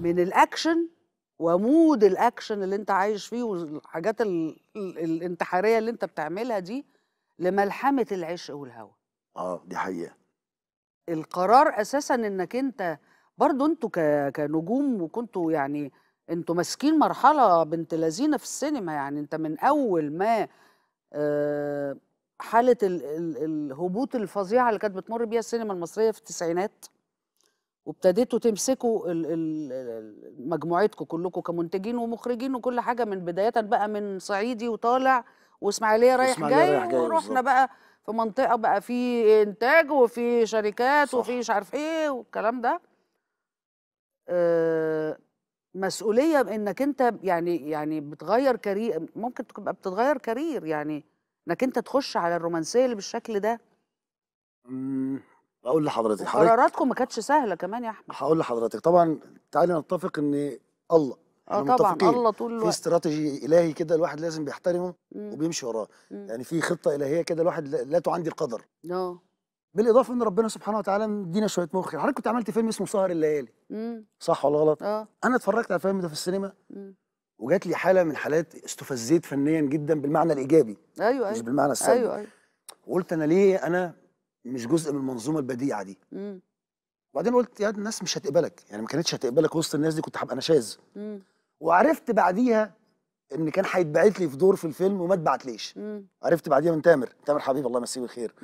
من الاكشن ومود الاكشن اللي انت عايش فيه والحاجات الانتحاريه اللي انت بتعملها دي لملحمه العشق والهوى اه دي حقيقه القرار اساسا انك انت برضو انتوا كنجوم وكنتوا يعني انتوا ماسكين مرحله بنت لذينه في السينما يعني انت من اول ما آه، حاله الهبوط الفظيعه اللي كانت بتمر بيها السينما المصريه في التسعينات وابتديتوا تمسكوا مجموعتكم كلكم كمنتجين ومخرجين وكل حاجه من بدايه بقى من صعيدي وطالع واسماعيليه رايح جاي, جاي ورحنا بقى في منطقه بقى في انتاج وفي شركات صح. وفي مش عارف ايه والكلام ده مسؤوليه انك انت يعني يعني بتغير كارير ممكن تبقى بتتغير كارير يعني انك انت تخش على الرومانسيه اللي بالشكل ده امم. اقول لحضرتك قراراتكم ما كانتش سهله كمان يا احمد هقول لحضرتك طبعا تعالي نتفق ان الله اه طبعا الله طول الوقت في استراتيجي الهي كده الواحد لازم بيحترمه مم. وبيمشي وراه يعني في خطه الهيه كده الواحد لا تعندي القدر اه بالاضافه ان ربنا سبحانه وتعالى مدينا شويه مخ يعني حضرتك كنت عملت فيلم اسمه سهر الليالي مم. صح ولا غلط اه انا اتفرجت على الفيلم ده في السينما وجات لي حاله من حالات استفزيت فنيا جدا بالمعنى الايجابي ايوه ايوه مش بالمعنى السلبي ايوه ايوه وقلت انا ليه انا مش جزء من المنظومه البديعه دي مم. وبعدين قلت يا الناس مش هتقبلك يعني ما كانتش هتقبلك وسط الناس دي كنت هبقى انا شاذ وعرفت بعديها ان كان هيتبعت لي في دور في الفيلم وما اتبعتليش عرفت بعديها من تامر تامر حبيب الله يمسيه بالخير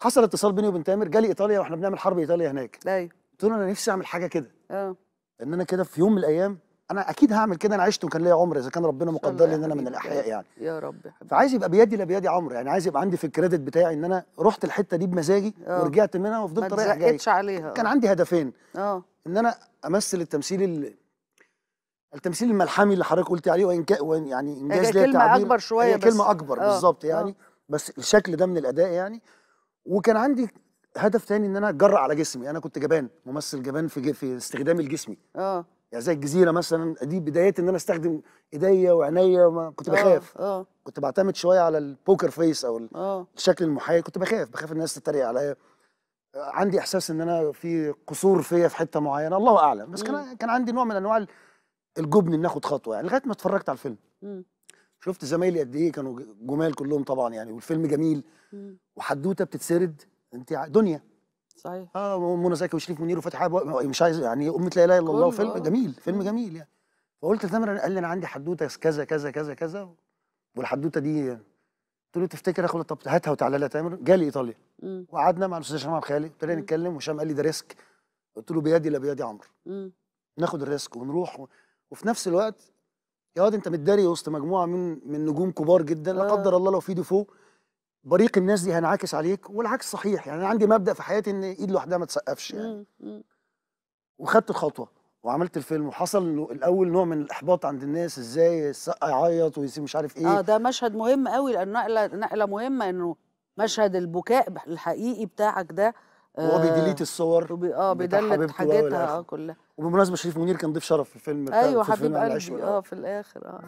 حصل اتصال بيني وبين تامر جالي ايطاليا واحنا بنعمل حرب ايطاليا هناك ايوه قلت له انا نفسي اعمل حاجه كده اه ان انا كده في يوم من الايام انا اكيد هعمل كده انا عشت وكان ليا عمر اذا كان ربنا مقدر لي ان انا من الاحياء يعني يا رب فعايز يبقى بيدي لبيدي عمر يعني عايز يبقى عندي في الكريدت بتاعي ان انا رحت الحته دي بمزاجي أوه. ورجعت منها وفضلت رايح جاي عليها كان عندي هدفين اه ان انا امثل التمثيل اللي التمثيل الملحمي اللي حضرتك قلتي عليه وان, كان يعني انجاز ليا كلمه اكبر شويه بس كلمه اكبر آه، بالظبط آه. يعني أوه. بس الشكل ده من الاداء يعني وكان عندي هدف تاني ان انا اتجرأ على جسمي انا كنت جبان ممثل جبان في في استخدام الجسمي اه يعني زي الجزيره مثلا دي بدايتي ان انا استخدم ايديا وعينيا كنت آه، بخاف أوه. كنت بعتمد شويه على البوكر فيس او أوه. آه. الشكل المحايد كنت بخاف بخاف الناس تتريق عليا آه، عندي احساس ان انا في قصور فيا في حته معينه الله اعلم بس كان كان عندي نوع من انواع الجبن ان اخد خطوه يعني لغايه ما اتفرجت على الفيلم مم. شفت زمايلي قد ايه كانوا جمال كلهم طبعا يعني والفيلم جميل مم. وحدوته بتتسرد انت دنيا صحيح اه منى زكي وشريف منير وفتحي مش عايز يعني امه لا اله الا الله فيلم جميل فيلم جميل يعني فقلت لتامر قال لي انا عندي حدوته كذا كذا كذا كذا والحدوته دي قلت له تفتكر اخد طب هاتها وتعالى لها تامر جالي ايطاليا وقعدنا مع الاستاذ هشام عبد الخالق يعني ابتدينا نتكلم وهشام قال لي ده ريسك قلت له بيدي لا بيدي عمرو ناخد الريسك ونروح و... وفي نفس الوقت يا واد انت متداري وسط مجموعه من من نجوم كبار جدا لا آه. قدر الله لو في ديفو بريق الناس دي هينعكس عليك والعكس صحيح يعني انا عندي مبدا في حياتي ان ايد لوحدها ما تسقفش يعني وخدت الخطوه وعملت الفيلم وحصل الاول نوع من الاحباط عند الناس ازاي السقا يعيط ويسيب مش عارف ايه اه ده مشهد مهم قوي لانه نقله نقله مهمه انه مشهد البكاء الحقيقي بتاعك ده هو آه، بيديليت الصور وبي... اه بيدلت حاجتها اه كلها وبالمناسبه شريف منير كان ضيف شرف في الفيلم ايوه حبيب قلبي اه في الاخر اه